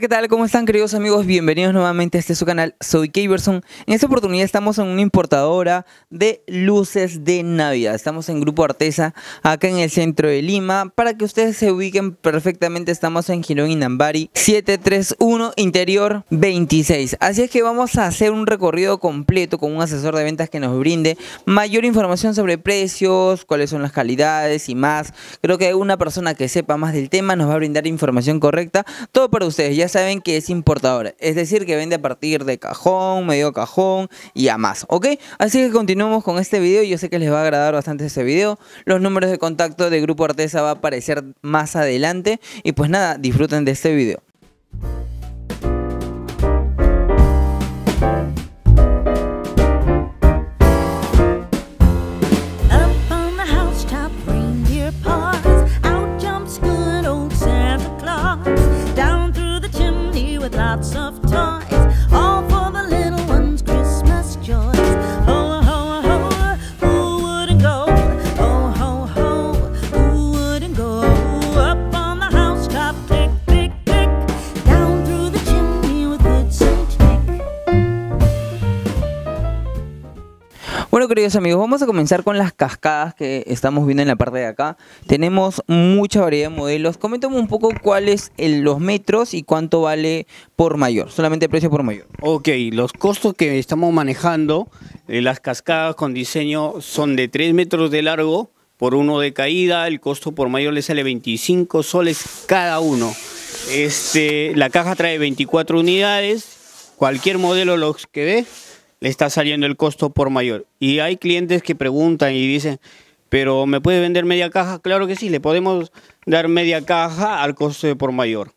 ¿qué tal? ¿Cómo están queridos amigos? Bienvenidos nuevamente a este su canal, soy Keverson. En esta oportunidad estamos en una importadora de luces de Navidad. Estamos en Grupo Artesa, acá en el centro de Lima. Para que ustedes se ubiquen perfectamente, estamos en Girón Inambari 731 Interior 26. Así es que vamos a hacer un recorrido completo con un asesor de ventas que nos brinde mayor información sobre precios, cuáles son las calidades y más. Creo que una persona que sepa más del tema nos va a brindar información correcta, todo para ustedes. Ya saben que es importadora, es decir, que vende a partir de cajón, medio cajón y a más, ¿ok? Así que continuamos con este video, yo sé que les va a agradar bastante este video, los números de contacto de Grupo Artesa va a aparecer más adelante y pues nada, disfruten de este video. Bueno, queridos amigos, vamos a comenzar con las cascadas que estamos viendo en la parte de acá. Tenemos mucha variedad de modelos. Coméntame un poco cuáles son eh, los metros y cuánto vale por mayor, solamente precio por mayor. Ok, los costos que estamos manejando, eh, las cascadas con diseño son de 3 metros de largo por uno de caída, el costo por mayor le sale 25 soles cada uno. Este, la caja trae 24 unidades, cualquier modelo los que ve le está saliendo el costo por mayor. Y hay clientes que preguntan y dicen, pero ¿me puede vender media caja? Claro que sí, le podemos dar media caja al costo por mayor.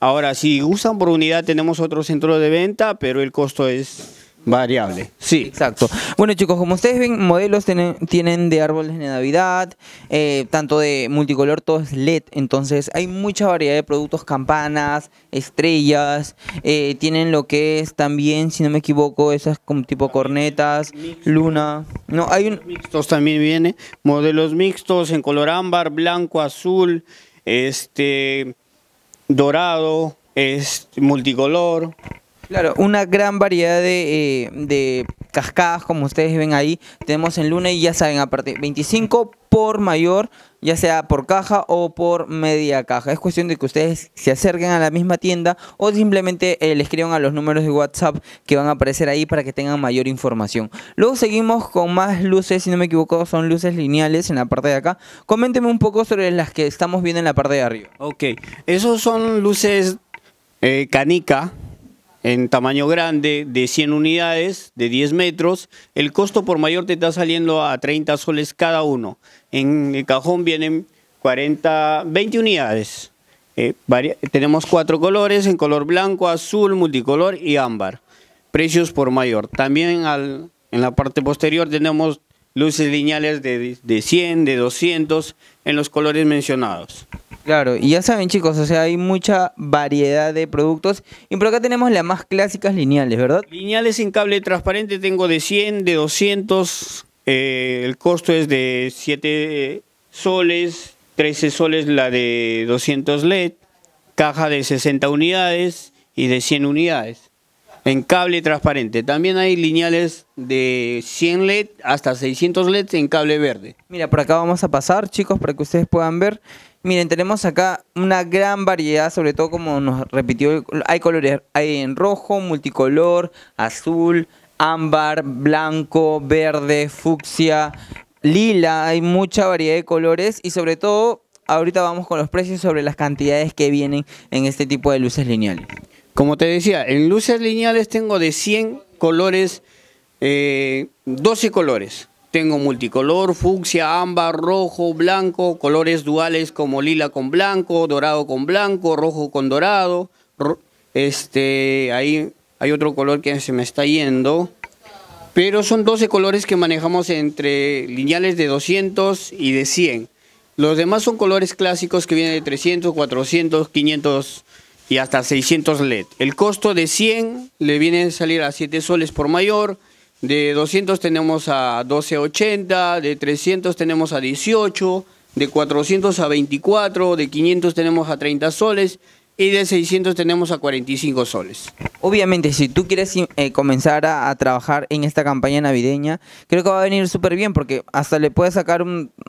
Ahora, si usan por unidad, tenemos otro centro de venta, pero el costo es Variable, sí. Exacto. Bueno chicos, como ustedes ven, modelos tienen, de árboles de Navidad, eh, tanto de multicolor, todo es LED, entonces hay mucha variedad de productos, campanas, estrellas, eh, tienen lo que es también, si no me equivoco, esas como tipo cornetas, luna. No, hay un... Mixtos también viene, modelos mixtos en color ámbar, blanco, azul, este, dorado, es multicolor. Claro, una gran variedad eh, de, cascadas, como ustedes ven ahí, tenemos en Luna y ya saben, a partir 25 por mayor, ya sea por caja o por media caja. Es cuestión de que ustedes se acerquen a la misma tienda o simplemente eh, les escriban a los números de WhatsApp que van a aparecer ahí para que tengan mayor información. Luego seguimos con más luces, si no me equivoco, son luces lineales en la parte de acá. Coméntenme un poco sobre las que estamos viendo en la parte de arriba. Ok, esos son luces eh, canica en tamaño grande de 100 unidades de 10 metros, el costo por mayor te está saliendo a 30 soles cada uno. En el cajón vienen 40, 20 unidades. Eh, tenemos cuatro colores, en color blanco, azul, multicolor y ámbar. Precios por mayor. También al, en la parte posterior tenemos luces lineales de, de 100, de 200 en los colores mencionados. Claro, y ya saben chicos, o sea, hay mucha variedad de productos. Y por acá tenemos las más clásicas lineales, ¿verdad? Lineales sin cable transparente tengo de 100, de 200, eh, el costo es de 7 soles, 13 soles la de 200 LED, caja de 60 unidades y de 100 unidades en cable transparente. También hay lineales de 100 LED hasta 600 LED en cable verde. Mira, por acá vamos a pasar, chicos, para que ustedes puedan ver. Miren, tenemos acá una gran variedad, sobre todo como nos repitió, hay colores, hay en rojo, multicolor, azul, ámbar, blanco, verde, fucsia, lila, hay mucha variedad de colores y sobre todo ahorita vamos con los precios sobre las cantidades que vienen en este tipo de luces lineales. Como te decía, en luces lineales tengo de 100 colores, 12 eh, colores. Tengo multicolor, fucsia, ámbar, rojo, blanco, colores duales como lila con blanco, dorado con blanco, rojo con dorado. este, ahí hay otro color que se me está yendo. Pero son 12 colores que manejamos entre lineales de 200 y de 100. Los demás son colores clásicos que vienen de 300, 400, 500 y hasta 600 LED. El costo de 100 le viene a salir a 7 soles por mayor, de 200 tenemos a 12.80, de 300 tenemos a 18, de 400 a 24, de 500 tenemos a 30 soles y de 600 tenemos a 45 soles. Obviamente, si tú quieres eh, comenzar a, trabajar en esta campaña navideña, creo que va a venir súper bien porque hasta le puedes sacar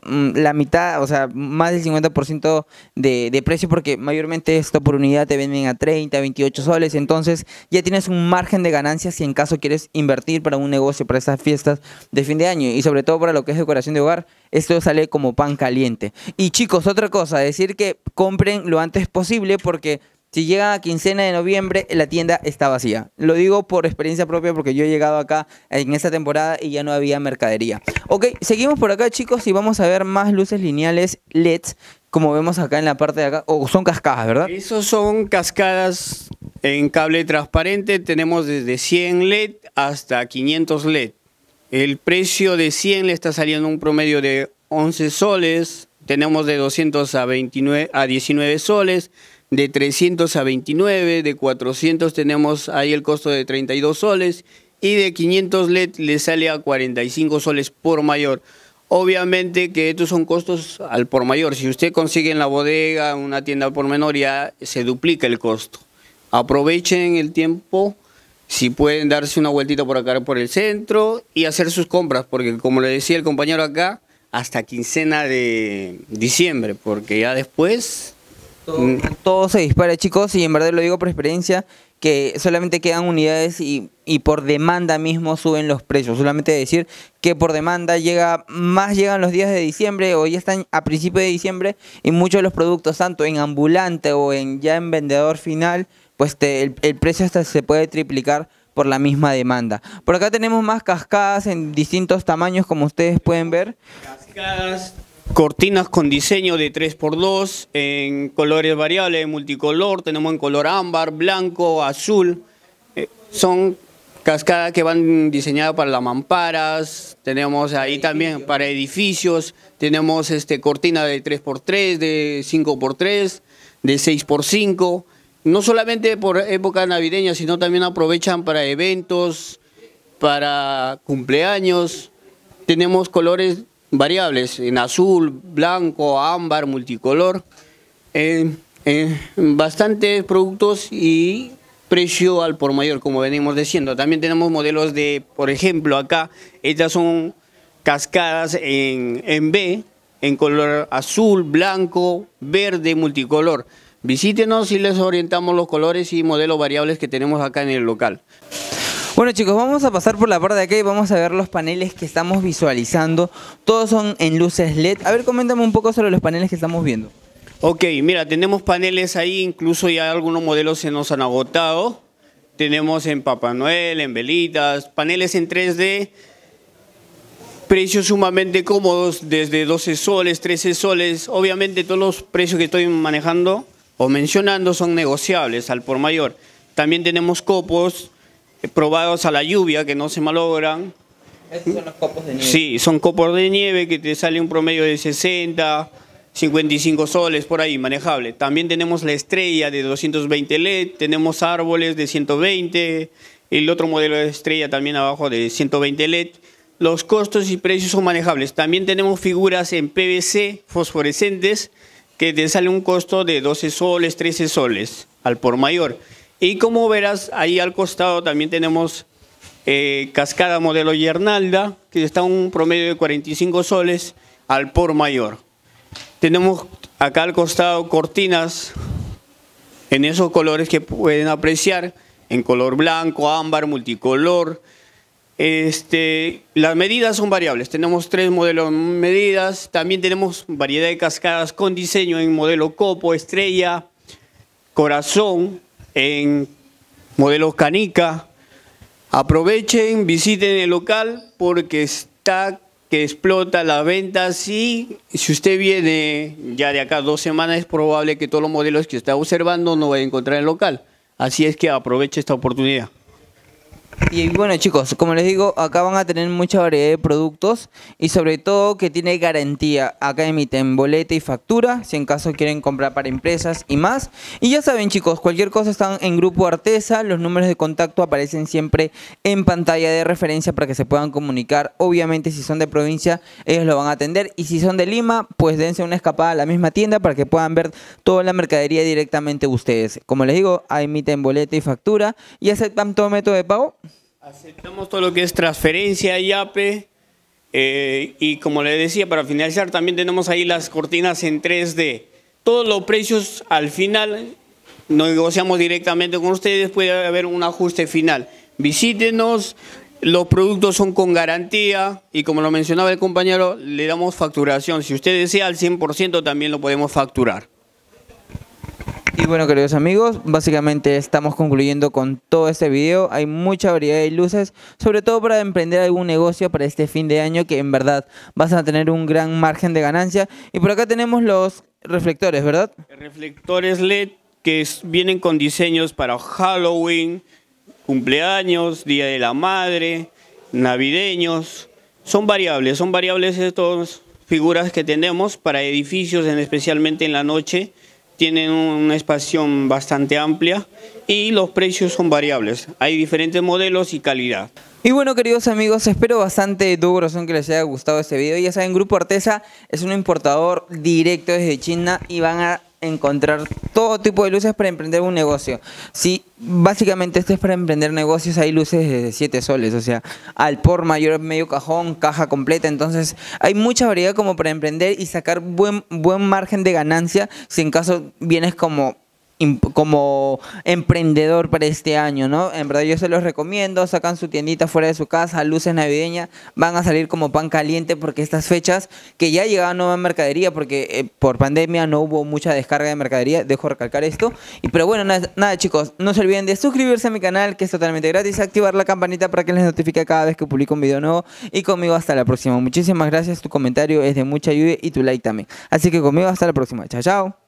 la mitad, o sea, más del 50% de, precio porque mayormente esto por unidad te venden a 30, 28 soles, entonces ya tienes un margen de ganancias si en caso quieres invertir para un negocio, para estas fiestas de fin de año y sobre todo para lo que es decoración de hogar, esto sale como pan caliente. Y chicos, otra cosa, decir que compren lo antes posible porque si llegan a quincena de noviembre, la tienda está vacía. Lo digo por experiencia propia porque yo he llegado acá en esta temporada y ya no había mercadería. Ok, seguimos por acá chicos y vamos a ver más luces lineales LEDs como vemos acá en la parte de acá. O son cascadas, ¿verdad? Esos son cascadas en cable transparente. Tenemos desde 100 LED hasta 500 LED. El precio de 100 le está saliendo un promedio de 11 soles. Tenemos de 200 a, 29, a 19 soles de 300 a 29, de 400 tenemos ahí el costo de 32 soles y de 500 LED le sale a 45 soles por mayor. Obviamente que estos son costos al por mayor. Si usted consigue en la bodega, una tienda por menor, ya se duplica el costo. Aprovechen el tiempo, si pueden darse una vueltita por acá, por el centro y hacer sus compras, porque como le decía el compañero acá, hasta quincena de diciembre, porque ya después Mm. Todo, se dispara, chicos, y en verdad lo digo por experiencia, que solamente quedan unidades y, por demanda mismo suben los precios. Solamente decir que por demanda llega más llegan los días de diciembre o ya están a principio de diciembre y muchos de los productos, tanto en ambulante o en ya en vendedor final, pues el, el precio hasta se puede triplicar por la misma demanda. Por acá tenemos más cascadas en distintos tamaños, como ustedes pueden ver. Cascadas Cortinas con diseño de 3x2 en colores variables, multicolor, tenemos en color ámbar, blanco, azul. Eh, son cascadas que van diseñadas para las mamparas, tenemos ahí también para edificios, tenemos este, cortina de 3x3, de 5x3, de 6x5. No solamente por época navideña, sino también aprovechan para eventos, para cumpleaños. Tenemos colores variables, en azul, blanco, ámbar, multicolor, en eh, eh, bastantes productos y precio al por mayor, como venimos diciendo. También tenemos modelos de, por ejemplo, acá, estas son cascadas en, en B, en color azul, blanco, verde, multicolor. Visítenos y les orientamos los colores y modelos variables que tenemos acá en el local. Bueno chicos, vamos a pasar por la parte de acá y vamos a ver los paneles que estamos visualizando. Todos son en luces LED. A ver, coméntame un poco sobre los paneles que estamos viendo. Ok, mira, tenemos paneles ahí, incluso ya algunos modelos se nos han agotado. Tenemos en Papá Noel, en velitas, paneles en 3D, precios sumamente cómodos, desde 12 soles, 13 soles. Obviamente todos los precios que estoy manejando o mencionando son negociables al por mayor. También tenemos copos, eh, probados a la lluvia que no se malogran. Estos son los copos de nieve. Sí, son copos de nieve que te sale un promedio de 60, 55 soles por ahí, manejable. También tenemos la estrella de 220 LED, tenemos árboles de 120, el otro modelo de estrella también abajo de 120 LED. Los costos y precios son manejables. También tenemos figuras en PVC fosforescentes que te sale un costo de 12 soles, 13 soles al por mayor. Y como verás, ahí al costado también tenemos eh, cascada modelo Yernalda, que está a un promedio de 45 soles al por mayor. Tenemos acá al costado cortinas en esos colores que pueden apreciar, en color blanco, ámbar, multicolor. Este, las medidas son variables, tenemos tres modelos medidas, también tenemos variedad de cascadas con diseño en modelo copo, estrella, corazón, en Modelos Canica. Aprovechen, visiten el local porque está que explota la venta, si usted viene ya de acá dos semanas es probable que todos los modelos que está observando no vaya a encontrar el local. Así es que aproveche esta oportunidad. Y bueno chicos, como les digo, acá van a tener mucha variedad de productos y sobre todo que tiene garantía. Acá emiten boleta y factura, si en caso quieren comprar para empresas y más. Y ya saben chicos, cualquier cosa están en Grupo Artesa, los números de contacto aparecen siempre en pantalla de referencia para que se puedan comunicar. Obviamente si son de provincia, ellos lo van a atender y si son de Lima, pues dense una escapada a la misma tienda para que puedan ver toda la mercadería directamente ustedes. Como les digo, ahí emiten boleta y factura y aceptan todo método de pago Aceptamos todo lo que es transferencia y APE. Eh, y como le decía, para finalizar, también tenemos ahí las cortinas en 3D. Todos los precios al final negociamos directamente con ustedes, puede haber un ajuste final. Visítenos, los productos son con garantía y como lo mencionaba el compañero, le damos facturación. Si usted desea al 100% también lo podemos facturar. Y bueno, queridos amigos, básicamente estamos concluyendo con todo este video. Hay mucha variedad de luces, sobre todo para emprender algún negocio para este fin de año que en verdad vas a tener un gran margen de ganancia. Y por acá tenemos los reflectores, ¿verdad? Reflectores LED que vienen con diseños para Halloween, cumpleaños, Día de la Madre, navideños. Son variables, son variables estas figuras que tenemos para edificios, especialmente en la noche tienen una expansión bastante amplia y los precios son variables. Hay diferentes modelos y calidad. Y bueno, queridos amigos, espero bastante de todo corazón que les haya gustado este video. Ya saben, Grupo Artesa es un importador directo desde China y van a encontrar todo tipo de luces para emprender un negocio. Si básicamente esto es para emprender negocios, hay luces de siete soles, o sea, al por mayor, medio cajón, caja completa, entonces hay mucha variedad como para emprender y sacar buen, buen margen de ganancia si en caso vienes como como emprendedor para este año, ¿no? En verdad yo se los recomiendo, sacan su tiendita fuera de su casa, luces navideñas, van a salir como pan caliente porque estas fechas que ya llegaban nueva mercadería porque eh, por pandemia no hubo mucha descarga de mercadería, dejo recalcar esto. Y pero bueno, nada, chicos, no se olviden de suscribirse a mi canal que es totalmente gratis, activar la campanita para que les notifique cada vez que publico un video nuevo y conmigo hasta la próxima. Muchísimas gracias, tu comentario es de mucha ayuda y tu like también. Así que conmigo hasta la próxima. Chao, chao.